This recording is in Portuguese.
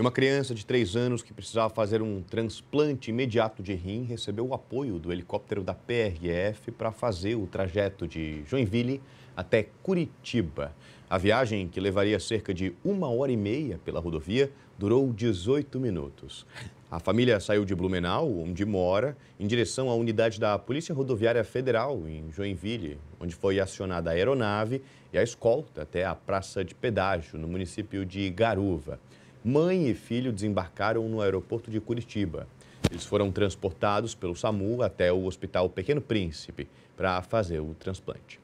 uma criança de 3 anos que precisava fazer um transplante imediato de rim recebeu o apoio do helicóptero da PRF para fazer o trajeto de Joinville até Curitiba. A viagem, que levaria cerca de uma hora e meia pela rodovia, durou 18 minutos. A família saiu de Blumenau, onde mora, em direção à unidade da Polícia Rodoviária Federal, em Joinville, onde foi acionada a aeronave e a escolta até a praça de pedágio, no município de Garuva. Mãe e filho desembarcaram no aeroporto de Curitiba. Eles foram transportados pelo SAMU até o Hospital Pequeno Príncipe para fazer o transplante.